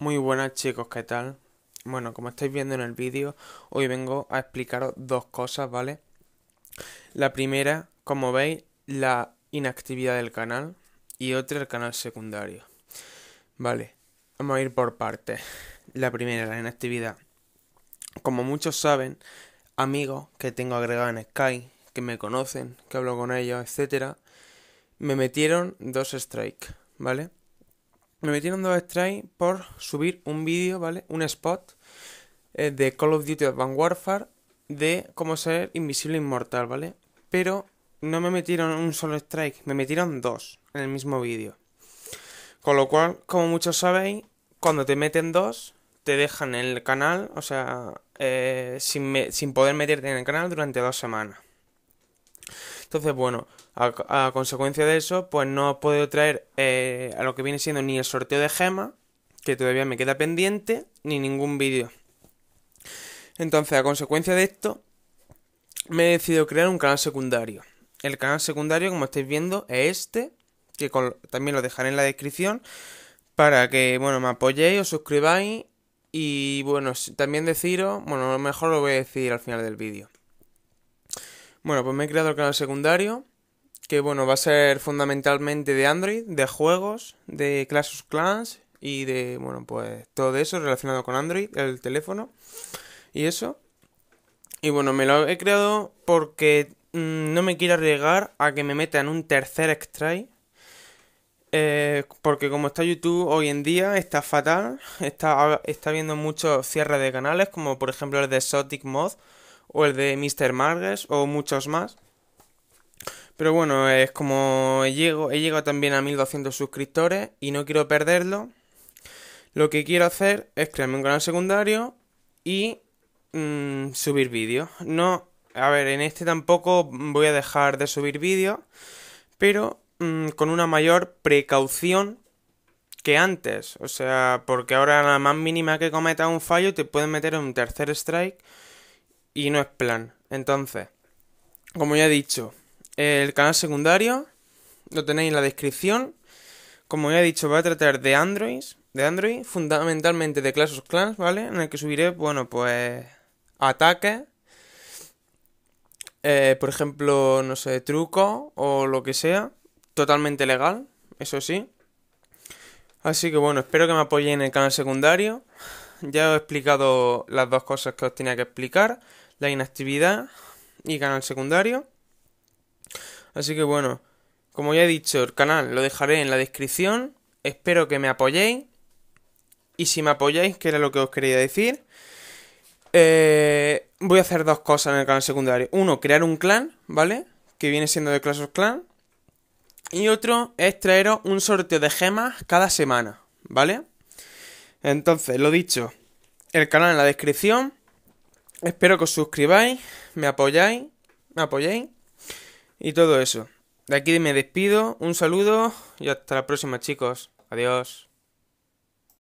Muy buenas chicos, ¿qué tal? Bueno, como estáis viendo en el vídeo, hoy vengo a explicaros dos cosas, ¿vale? La primera, como veis, la inactividad del canal y otra el canal secundario. Vale, vamos a ir por partes. La primera, la inactividad. Como muchos saben, amigos que tengo agregado en Skype, que me conocen, que hablo con ellos, etcétera, me metieron dos strikes, ¿vale? me metieron dos strikes por subir un vídeo, ¿vale? Un spot eh, de Call of Duty Advanced Warfare de cómo ser invisible e inmortal, ¿vale? Pero no me metieron un solo strike, me metieron dos en el mismo vídeo. Con lo cual, como muchos sabéis, cuando te meten dos, te dejan el canal, o sea, eh, sin poder meterte en el canal durante dos semanas. Entonces, bueno, a, consecuencia de eso, pues no puedo traer eh, a lo que viene siendo ni el sorteo de gemas, que todavía me queda pendiente, ni ningún vídeo. Entonces, a consecuencia de esto, me he decidido crear un canal secundario. El canal secundario, como estáis viendo, es este, que también lo dejaré en la descripción, para que, bueno, me apoyéis, os suscribáis y, bueno, también deciros, bueno, lo mejor lo voy a decir al final del vídeo. Bueno, pues me he creado el canal secundario, que bueno, va a ser fundamentalmente de Android, de juegos, de Clash of Clans y de, bueno, pues todo eso relacionado con Android, el teléfono y eso. Y bueno, me lo he creado porque mm, no me quiero arriesgar a que me meta en un tercer extray. Eh, porque como está YouTube hoy en día, está fatal. Está, está viendo muchos cierres de canales, como por ejemplo el de Exotic Mod o el de Mr. Marges o muchos más. Pero bueno, es como llego, he llegado también a 1200 suscriptores y no quiero perderlo. Lo que quiero hacer es crearme un canal secundario y mm, subir vídeos. No, a ver, en este tampoco voy a dejar de subir vídeos, pero mm, con una mayor precaución que antes. O sea, porque ahora la más mínima que cometa un fallo te pueden meter en un tercer strike y no es plan. Entonces, como ya he dicho, el canal secundario lo tenéis en la descripción. Como ya he dicho, va a tratar de Android, de Android, fundamentalmente de Clash of Clans, ¿vale? En el que subiré, bueno, pues ataques, eh, por ejemplo, no sé, truco o lo que sea, totalmente legal, eso sí. Así que bueno, espero que me apoyéis en el canal secundario ya os he explicado las dos cosas que os tenía que explicar, la inactividad y canal secundario. Así que bueno, como ya he dicho, el canal lo dejaré en la descripción, espero que me apoyéis y si me apoyáis, que era lo que os quería decir, eh, voy a hacer dos cosas en el canal secundario. Uno, crear un clan, ¿vale? Que viene siendo de Clash of Clans. Y otro es traeros un sorteo de gemas cada semana, ¿vale? Entonces, lo dicho, el canal en la descripción. Espero que os suscribáis, me apoyáis, me apoyéis y todo eso. De aquí me despido, un saludo y hasta la próxima chicos. Adiós.